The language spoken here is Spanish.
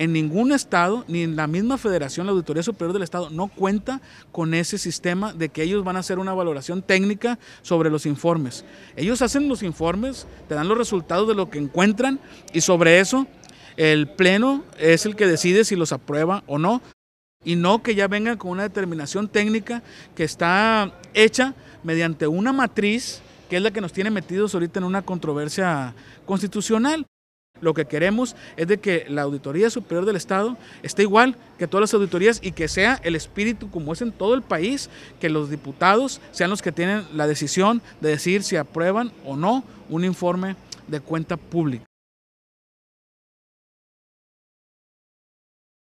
En ningún estado, ni en la misma federación, la Auditoría Superior del Estado no cuenta con ese sistema de que ellos van a hacer una valoración técnica sobre los informes. Ellos hacen los informes, te dan los resultados de lo que encuentran y sobre eso el Pleno es el que decide si los aprueba o no y no que ya vengan con una determinación técnica que está hecha mediante una matriz que es la que nos tiene metidos ahorita en una controversia constitucional. Lo que queremos es de que la Auditoría Superior del Estado esté igual que todas las auditorías y que sea el espíritu como es en todo el país, que los diputados sean los que tienen la decisión de decir si aprueban o no un informe de cuenta pública.